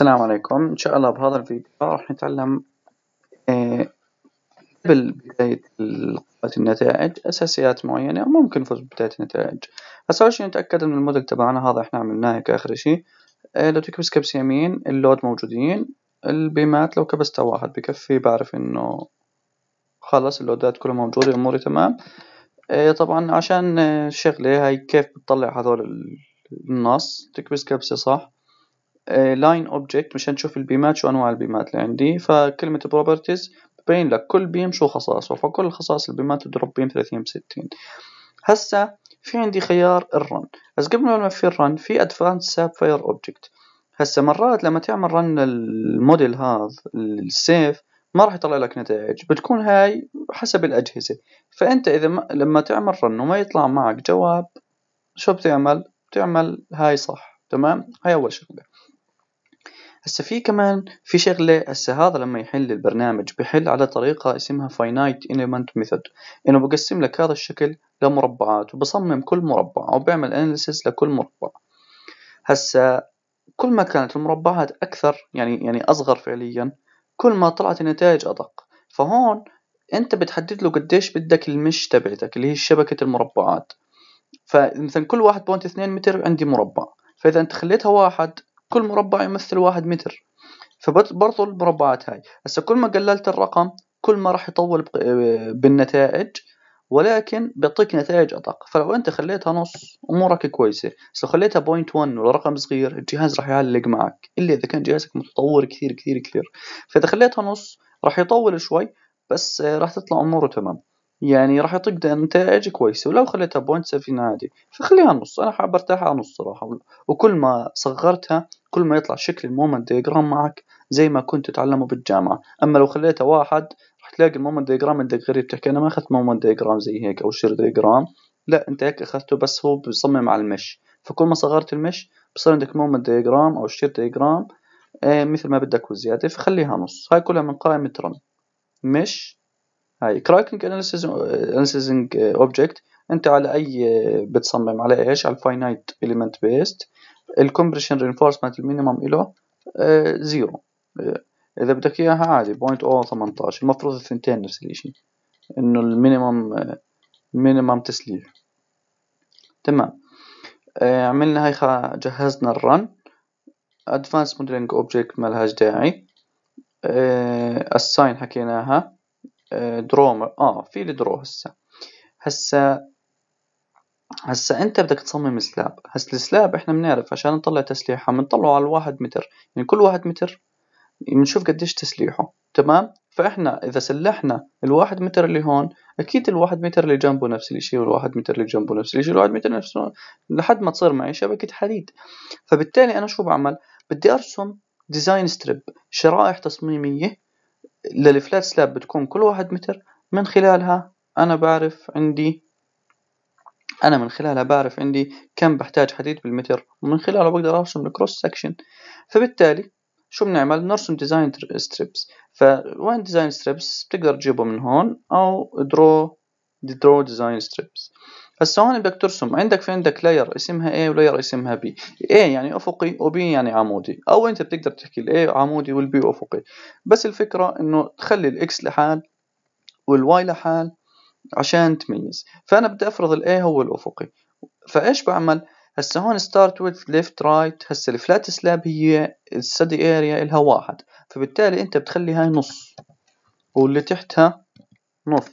السلام عليكم إن شاء الله بهذا الفيديو راح نتعلم آه، قبل بداية النتائج أساسيات معينة وممكن نفوز ببداية النتائج اول شي نتأكد من الموديل تبعنا هذا إحنا عملناه كآخر شي آه، لو تكبس كبس يمين اللود موجودين البيمات لو كبست واحد بكفي بعرف إنه خلص اللودات كلها موجودة أموري تمام آه، طبعا عشان شغلة هاي كيف بتطلع هذول النص تكبس كبسة صح لاين آه، اوبجكت مشان تشوف البيمات شو انواع البيمات اللي عندي فكلمة بروبرتيز ببين لك كل بيم شو خصائصه فكل خصائص البيمات تضرب بيم 30 ب 60 هسا في عندي خيار الرن بس قبل ما في الرن في ادفانس ساب فاير اوبجكت هسا مرات لما تعمل رن الموديل هذا السيف ما راح يطلع لك نتائج بتكون هاي حسب الأجهزة فأنت إذا ما لما تعمل رن وما يطلع معك جواب شو بتعمل؟ بتعمل هاي صح تمام هاي أول شغلة هسه في كمان في شغله هسه هذا لما يحل البرنامج بحل على طريقه اسمها فاينايت element ميثود انه بقسم لك هذا الشكل لمربعات وبصمم كل مربع او بعمل اناليسيس لكل مربع هسه كل ما كانت المربعات اكثر يعني يعني اصغر فعليا كل ما طلعت النتائج ادق فهون انت بتحدد له قديش بدك المش تبعتك اللي هي شبكه المربعات فمثلا كل واحد بوينت اثنين متر عندي مربع فاذا انت خليتها واحد كل مربع يمثل واحد متر فبرضه المربعات هاي هسا كل ما قللت الرقم كل ما راح يطول آه، بالنتائج ولكن بيعطيك نتائج ادق فلو انت خليتها نص امورك كويسه بس لو خليتها بوينت 1 ولا رقم صغير الجهاز راح يعلق معك الا اذا كان جهازك متطور كثير كثير كثير فاذا خليتها نص راح يطول شوي بس آه، راح تطلع اموره تمام يعني راح يعطيك نتائج كويسه ولو خليتها بوينت سفينه عادي فخليها نص انا حاب ارتاح على نص صراحه وكل ما صغرتها كل ما يطلع شكل المومنت ديجرام معك زي ما كنت تتعلمه بالجامعه اما لو خليته واحد راح تلاقي المومنت ديجرام عندك غريب تحكي انا ما اخذت مومنت ديجرام زي هيك او شير ديجرام لا انت هيك اخذته بس هو بيصمم على المش فكل ما صغرت المش بصير عندك مومنت ديجرام او شير ديجرام آه مثل ما بدك وزياده فخليها نص هاي كلها من قائمه رن مش هاي كرايكنج اناليسيزنج اوبجكت انت على اي بتصمم على ايش على الفاينايت اليمنت بيست الكومبريشن رينفورسمنت المينيمم إله آه، زيرو آه، إذا بدك إياها عادي بوينت أو ثمنتاش المفروض الثنتين نفس الإشي إنه المينيمم مينيمم آه، تسليح تمام عملنا هاي جهزنا الرن موديلنج اوبجكت ما مالهاش داعي الساين حكيناها درو اه في الدرو هسه هسه هسا انت بدك تصمم سلاب هسا السلاب احنا بنعرف عشان نطلع تسليحه بنطلعه على الواحد متر يعني كل واحد متر بنشوف قديش تسليحه تمام فاحنا اذا سلحنا الواحد متر اللي هون اكيد الواحد متر اللي جنبه نفس الشيء والواحد متر اللي جنبه نفس الشيء والواحد متر نفسه لحد ما تصير معي شبكه حديد فبالتالي انا شو بعمل بدي ارسم ديزاين ستريب شرائح تصميميه للفلات سلاب بتكون كل واحد متر من خلالها انا بعرف عندي أنا من خلالها بعرف عندي كم بحتاج حديد بالمتر ومن خلاله بقدر أرسم الكروس سكشن فبالتالي شو بنعمل نرسم ديزاين ستريبس فوين ديزاين ستريبس بتقدر تجيبه من هون أو درو درو ديزاين ستريبس هسه هون بدك ترسم عندك في عندك لاير اسمها A ولاير اسمها B A يعني افقي وB يعني عمودي او انت بتقدر تحكي ال A عمودي وال B افقي بس الفكرة انه تخلي الاكس لحال والواي لحال عشان تميز فأنا بدي أفرض الاي A هو الأفقي فإيش بعمل؟ هسا هون ستارت ويز ليفت رايت هسا الفلات سلاب هي الستدي اريا الها واحد فبالتالي انت بتخلي هاي نص واللي تحتها نص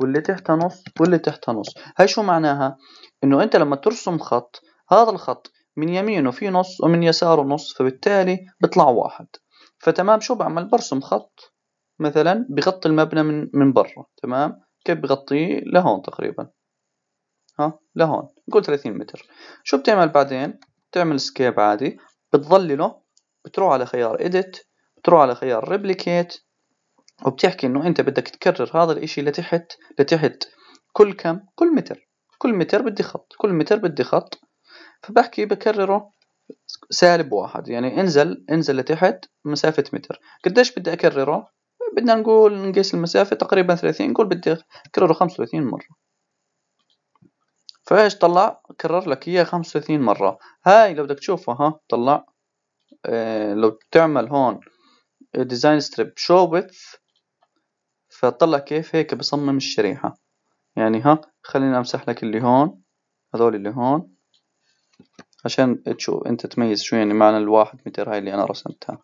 واللي تحتها نص واللي تحتها نص هاي شو معناها انه انت لما ترسم خط هذا الخط من يمينه في نص ومن يساره نص فبالتالي بيطلع واحد فتمام شو بعمل برسم خط مثلا بغطي المبنى من من برا تمام كيف بغطيه لهون تقريبا ها لهون نقول 30 متر شو بتعمل بعدين بتعمل سكيب عادي بتظلله بتروح على خيار edit بتروح على خيار replicate وبتحكي انه انت بدك تكرر هذا الاشي لتحت لتحت كل كم كل متر كل متر بدي خط كل متر بدي خط فبحكي بكرره سالب واحد يعني انزل انزل لتحت مسافة متر قديش بدي اكرره بدنا نقول نقيس المسافة تقريبا ثلاثين نقول بدي أكرره خمسة وثلاثين مرة فايش طلع كرر لك إياه خمسة وثلاثين مرة هاي لو بدك تشوفها ها طلع اه لو تعمل هون ديزاين ستريب شو ويث فطلع كيف هيك بصمم الشريحة يعني ها خليني أمسح لك اللي هون هذول اللي هون عشان تشوف انت تميز شو يعني معنى الواحد متر هاي اللي انا رسمتها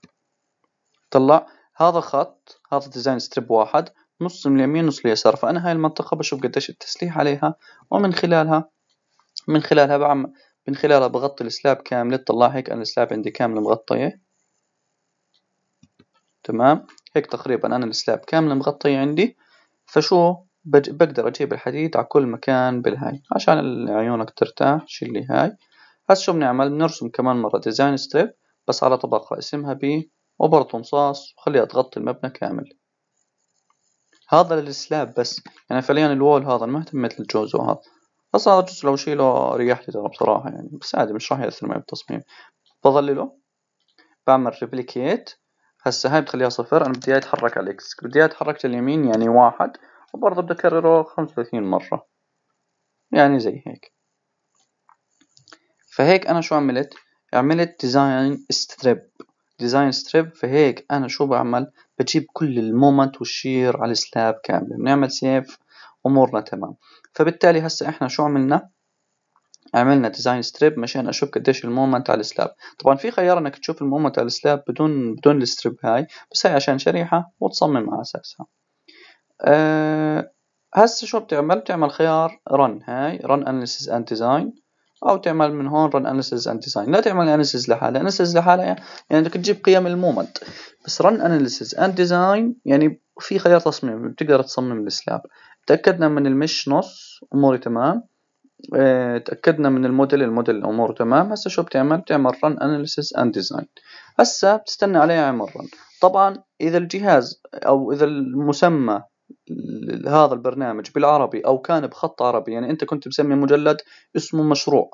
طلع هذا خط هذا ديزاين ستريب واحد نص من اليمين نص اليسار فأنا هاي المنطقة بشوف قديش التسليح عليها ومن خلالها من خلالها بعم من خلالها بغطي السلاب كامل تطلع هيك أنا السلاب عندي كامل مغطية تمام هيك تقريبا أنا السلاب كامل مغطية عندي فشو بج... بقدر أجيب الحديد على كل مكان بالهاي عشان عيونك ترتاح شيل لي هاي هسه شو بنعمل بنرسم كمان مرة ديزاين ستريب بس على طبقة اسمها بي وبرضه مصاص وخليها تغطي المبنى كامل هذا للسلاب بس يعني فعليا الوول هذا ما اهتميت للجزء هذا بس هذا الجزء لو شيله ريحت ترى بصراحة يعني بس عادي مش راح يأثر معي بالتصميم بظلله بعمل ريبليكيت هسا هاي بتخليها صفر انا بدي اتحرك على الاكس بدي اتحرك لليمين يعني واحد وبرضه بدي اكرره خمسة وثلاثين مرة يعني زي هيك فهيك انا شو عملت عملت ديزاين ستريب ديزاين ستريب فهيك انا شو بعمل بجيب كل المومنت والشير على السلاب كامل بنعمل سيف امورنا تمام فبالتالي هسا احنا شو عملنا عملنا ديزاين ستريب مشان اشوف قديش المومنت على السلاب طبعا في خيار انك تشوف المومنت على السلاب بدون بدون الستريب هاي بس هاي عشان شريحه وتصمم على اساسها أه هسه شو بتعمل بتعمل خيار رن هاي رن اناليسيس اند ديزاين او تعمل من هون رن اناليسز اند ديزاين لا تعمل اناليسز لحالها اناليسز لحالها يعني بدك يعني تجيب قيم المومنت بس رن اناليسز اند ديزاين يعني في خيار تصميم بتقدر تصمم السلاب تأكدنا من المش نص اموري تمام آه، تأكدنا من الموديل الموديل اموره تمام هسا شو بتعمل بتعمل رن اناليسز اند ديزاين هسا بتستنى عليه يعمل رن طبعا اذا الجهاز او اذا المسمى هذا البرنامج بالعربي او كان بخط عربي يعني انت كنت مسمي مجلد اسمه مشروع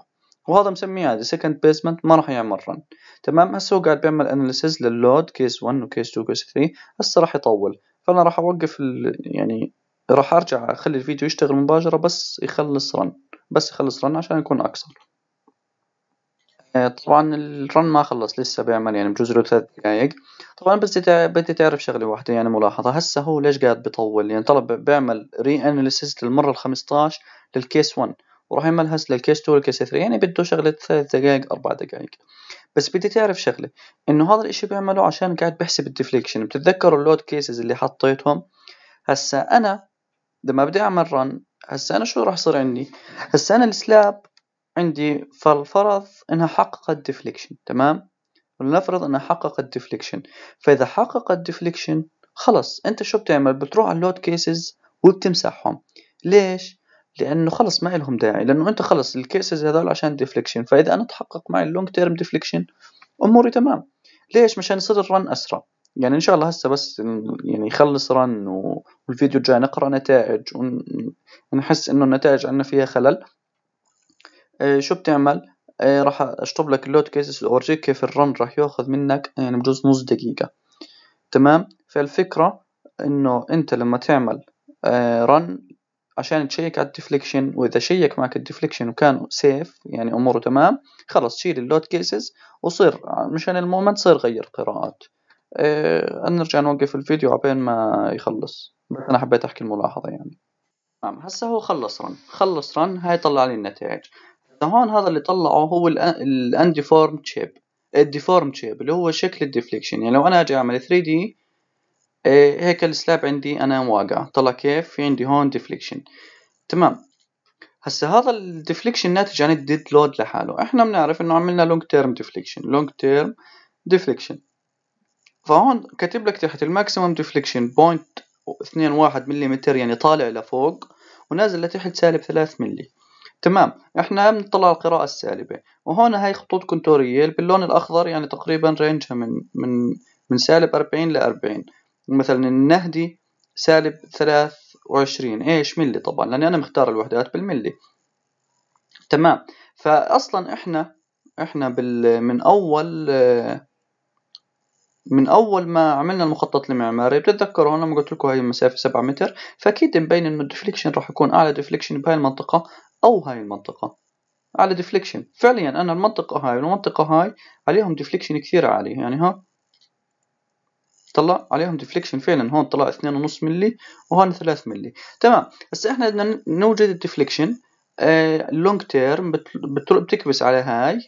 وهذا مسميه عادي سكند بيسمنت ما راح يعمل رن تمام هسه هو قاعد بيعمل اناليسيز لللود كيس 1 وكيس 2 وكيس 3 هسه راح يطول فانا راح اوقف يعني راح ارجع اخلي الفيديو يشتغل مباشره بس يخلص رن بس يخلص رن عشان يكون اقصر آه، طبعًا الرن ما خلص لسه بيعمل يعني بجوز له ثلاث دقايق، طبعًا بس بدي تعرف شغلة واحدة يعني ملاحظة هسه هو ليش قاعد بيطول؟ يعني طلع بيعمل ري اناليسيس للمرة ال 15 للكيس 1 وراح يعمل هسه للكيس 2 والكيس 3 يعني بده شغلة ثلاث دقايق أربع دقايق، بس بدي تعرف شغلة إنه هذا الإشي بيعمله عشان قاعد بيحسب الديفليكشن بتتذكروا اللود كيسز اللي حطيتهم؟ هسه أنا لما بدي أعمل رن هسه أنا شو راح يصير عندي؟ هسه أنا السلاب عندي فالفرض انها حققت ديفليكشن تمام ولنفرض انها حققت ديفليكشن فاذا حققت ديفليكشن خلص انت شو بتعمل بتروح على اللود كيسز وبتمسحهم ليش لانه خلص ما لهم داعي لانه انت خلص الكيسز هذول عشان ديفليكشن فاذا انا تحقق معي اللونج تيرم ديفليكشن اموري تمام ليش مشان يصير الرن اسرع يعني ان شاء الله هسه بس يعني يخلص رن والفيديو الجاي نقرا نتائج ونحس انه النتائج عندنا فيها خلل إيه، شو بتعمل إيه، راح اشطب لك اللود كيسز واورجيك كيف الرن راح ياخذ منك يعني بجوز نص دقيقه تمام فالفكره انه انت لما تعمل رن إيه، عشان تشيك على الديفليكشن واذا شيك معك الديفليكشن وكان سيف يعني اموره تمام خلص شيل اللود كيسز وصير مشان المومنت صير غير قراءات أه نرجع نوقف الفيديو عبين ما يخلص بس انا حبيت احكي الملاحظه يعني نعم هسه هو خلص رن خلص رن هاي طلع لي النتائج فهون هذا اللي طلعه هو الانديفورم شيب الديفورم شيب اللي هو شكل الديفليكشن يعني لو انا اجي اعمل 3 دي إيه، هيك السلاب عندي انا واقع طلع كيف في عندي هون ديفليكشن تمام هسه هذا الديفليكشن ناتج عن الديد لود لحاله احنا بنعرف انه عملنا لونج تيرم ديفليكشن لونج تيرم ديفليكشن فهون كاتب لك تحت الماكسيمم ديفليكشن بوينت 2.1 ملم يعني طالع لفوق ونازل لتحت سالب 3 ملم تمام احنا بنطلع على القراءة السالبة وهون هاي خطوط كنتورية باللون الأخضر يعني تقريبا رينجها من من من سالب أربعين لأربعين مثلا النهدي سالب ثلاث وعشرين ايش ملي طبعا لأني أنا مختار الوحدات بالملي تمام فأصلا احنا احنا بال من أول من اول ما عملنا المخطط المعماري بتتذكروا لما قلت لكم هاي المسافه 7 متر فاكيد مبين انه الديفليكشن راح يكون اعلى ديفليكشن بهاي المنطقه أو هاي المنطقة على ديفليكشن فعليا أنا المنطقة هاي والمنطقة هاي عليهم ديفليكشن كثير عالي يعني ها طلع عليهم ديفليكشن فعلا هون طلع 2.5 ملي وهون 3 ملي تمام بس احنا بدنا نوجد الديفليكشن لونج تيرم بتكبس على هاي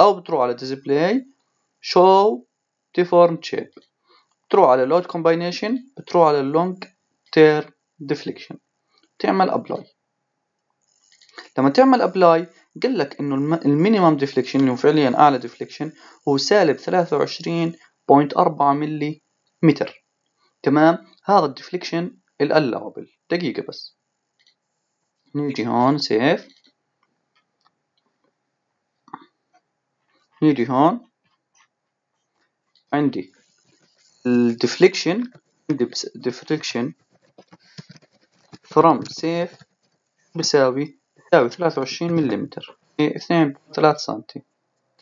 او بتروح على ديسبلاي شو ديفورم شيب بتروح على لود كومباينيشن بتروح على اللونج تيرم ديفليكشن بتعمل ابلاي لما تعمل ابلاي قال لك انه المينيمم ديفليكشن اللي هو فعليا اعلى ديفليكشن هو سالب 23.4 ملي متر تمام هذا الديفليكشن الالاوبل دقيقه بس نيجي هون سيف نيجي هون عندي الديفليكشن عندي ديفليكشن فروم سيف بيساوي تساوي ثلاثة وعشرين مليمتر في إيه، اثنين ثلاثة سنتي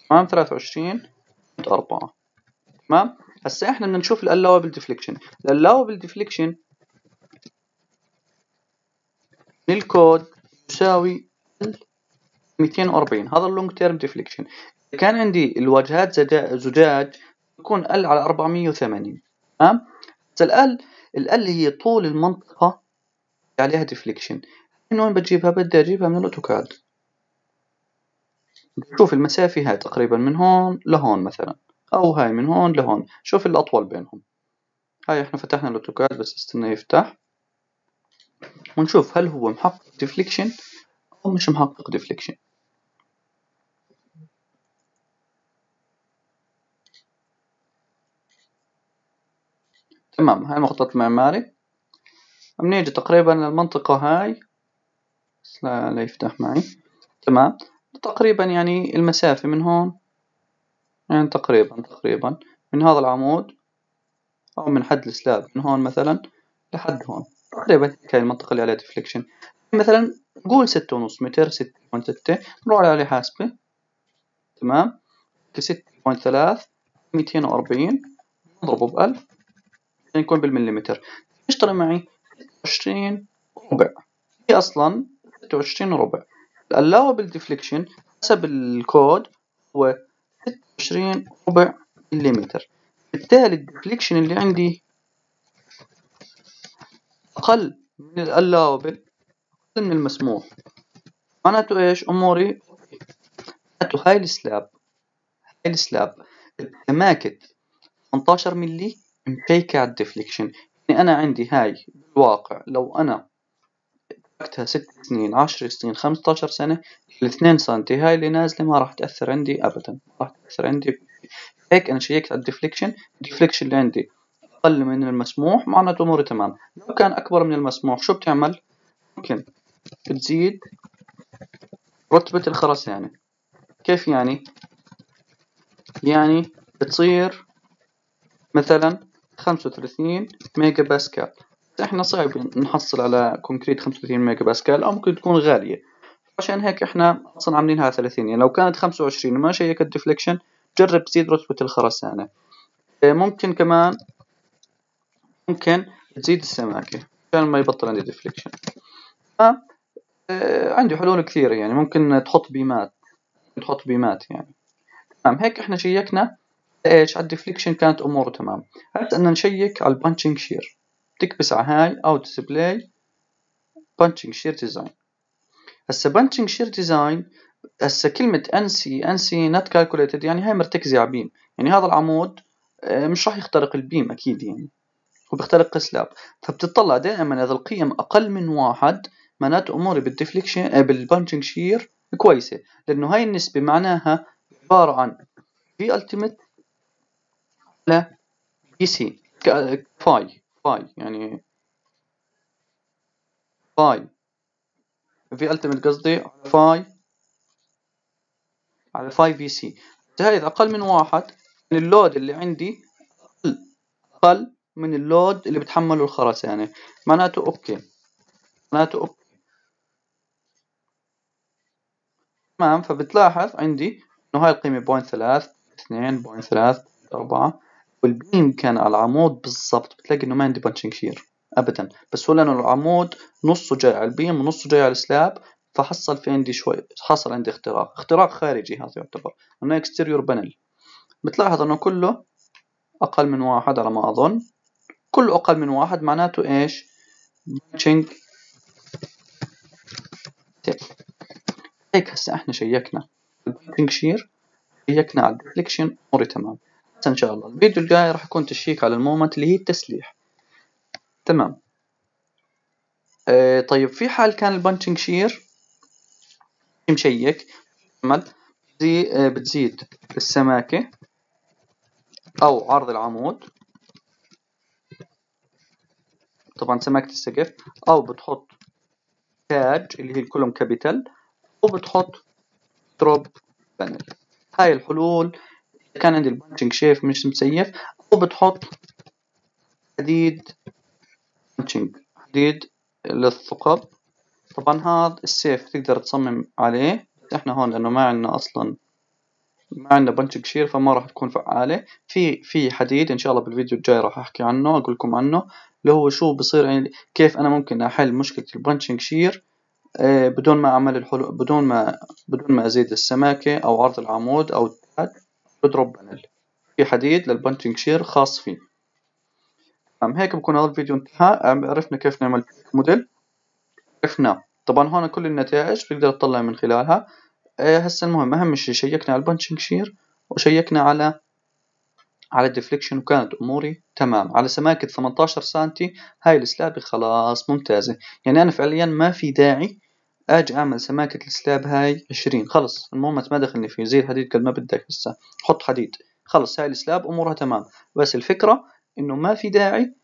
تمام ثلاثة وعشرين أربعة تمام هسا احنا بدنا نشوف الألاوبل ديفليكشن الألاوبل ديفليكشن من الكود يساوي 240 هذا اللونج تيرم ديفليكشن اذا كان عندي الواجهات زجاج يكون ال على 480 تمام هسا ال ال هي طول المنطقه عليها ديفليكشن من وين بتجيبها؟ بدي أجيبها من الأوتوكاد شوف المسافة هاي تقريبا من هون لهون مثلا أو هاي من هون لهون شوف الأطول بينهم هاي احنا فتحنا الأوتوكاد بس استنى يفتح ونشوف هل هو محقق ديفليكشن أو مش محقق ديفليكشن تمام هاي مخطط معماري بنيجي تقريبا للمنطقة هاي لا, لا يفتح معي تمام تقريبا يعني المسافة من هون يعني تقريبا تقريبا من هذا العمود أو من حد السلاب من هون مثلا لحد هون تقريبا هيك هي المنطقة اللي عليها ديفليكشن مثلا قول ستة ونص متر ستة بوينت ستة نروح على آلة حاسبة تمام ستة بوينت ثلاث ميتين وأربعين نضربه بألف نكون بالمليمتر اشتري معي عشرين ربع هي أصلا 26 ربع الالاوبل ديفليكشن حسب الكود هو 26 ربع مليمتر بالتالي الديفليكشن اللي عندي أقل من الألاوبل أقل من المسموح معناته إيش أموري معناته هاي السلاب هاي السلاب السماكة 18 ملي مشيكة على الديفليكشن يعني أنا عندي هاي بالواقع لو أنا وقتها ست سنين عشر سنين خمستاشر سنة الاثنين سنتي هاي اللي نازلة ما راح تأثر عندي أبدا ما راح تأثر عندي هيك أنا شيكت على الديفليكشن الديفليكشن اللي عندي أقل من المسموح معناته أموري تمام لو كان أكبر من المسموح شو بتعمل؟ ممكن بتزيد رتبة الخرس يعني كيف يعني؟ يعني بتصير مثلا خمسة وثلاثين ميجا باسكال احنا صعب نحصل على كونكريت 35 ميجا باسكال او ممكن تكون غاليه عشان هيك احنا اصلا عاملينها 30 يعني لو كانت 25 وما شيك الديفليكشن جرب تزيد رتبه الخرسانه آه، ممكن كمان ممكن تزيد السماكه عشان ما يبطل عندي ديفليكشن آه، آه، عندي حلول كثيره يعني ممكن تحط بيمات تحط بيمات يعني تمام هيك احنا شيكنا ايش على الديفليكشن كانت اموره تمام هسه بدنا نشيك على البانشنج شير تكبس على هاي او ديسبلاي بانشنج شير ديزاين هسه بانشنج شير ديزاين هسه كلمة انسي انسي نت كالكوليتد يعني هاي مرتكزة على بيم يعني هذا العمود آه، مش راح يخترق البيم اكيد يعني وبيخترق سلاب فبتطلع دائما اذا القيم اقل من واحد معناته اموري بالديفليكشن بالبانشنج شير كويسة لانه هاي النسبة معناها عبارة عن في التيمت على بي سي فاي باي يعني باي في التمت قصدي فاي على فاي في سي هاي إذا أقل من واحد من يعني اللود اللي عندي أقل أقل من اللود اللي بتحمله الخرسانة يعني معناته أوكي معناته أوكي تمام فبتلاحظ عندي إنه هاي القيمة بوينت ثلاث اثنين بوينت ثلاث أربعة والبيم كان على العمود بالضبط بتلاقي انه ما عندي بانشنج شير ابدا بس هو لانه العمود نصه جاي على البيم ونصه جاي على السلاب فحصل في عندي شوي حصل عندي اختراق اختراق خارجي هذا يعتبر انه اكستيريور بانل بتلاحظ انه كله اقل من واحد على ما اظن كله اقل من واحد معناته ايش بانشنج طيب. هيك هسه احنا شيكنا البانشنج شير شيكنا على الديفليكشن اموري تمام ان شاء الله الفيديو الجاي راح يكون تشيك على المومنت اللي هي التسليح تمام آه طيب في حال كان البنشنج شير مشيك مد آه، بتزيد السماكة او عرض العمود طبعا سماكة السقف او بتحط تاج اللي هي الكولوم كابيتال وبتحط دروب بانل هاي الحلول كان عندي البانشنج شيف مش مسيف او بتحط حديد بانشنج حديد للثقب طبعا هذا السيف تقدر تصمم عليه بس احنا هون لانه ما عندنا اصلا ما عندنا بنشنج شير فما راح تكون فعالة في في حديد ان شاء الله بالفيديو الجاي راح احكي عنه اقول لكم عنه اللي هو شو بصير يعني كيف انا ممكن احل مشكلة البنشنج شير آه، بدون ما اعمل الحلو بدون ما بدون ما ازيد السماكة او عرض العمود او بدروب بانل في حديد للبنشنج شير خاص فيه تمام هيك بكون هذا الفيديو انتهى عرفنا كيف نعمل موديل عرفنا طبعا هون كل النتائج بنقدر نطلع من خلالها إيه، هسه المهم اهم شيء شيكنا على البنشنج شير وشيكنا على على الديفليكشن وكانت اموري تمام على سماكه 18 سم هاي السلابه خلاص ممتازه يعني انا فعليا ما في داعي اجي اعمل سماكه السلاب هاي عشرين خلص المهم ما دخلني فيه زي الحديد قد ما بدك هسه حط حديد خلص هاي السلاب امورها تمام بس الفكره انه ما في داعي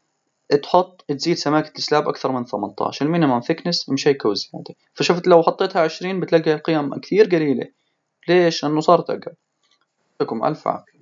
تحط تزيد سماكة السلاب أكثر من 18 المينيمم ثيكنس مش هيك وزيادة يعني. فشفت لو حطيتها 20 بتلاقي القيم كثير قليلة ليش؟ لأنه صارت أقل لكم ألف عافية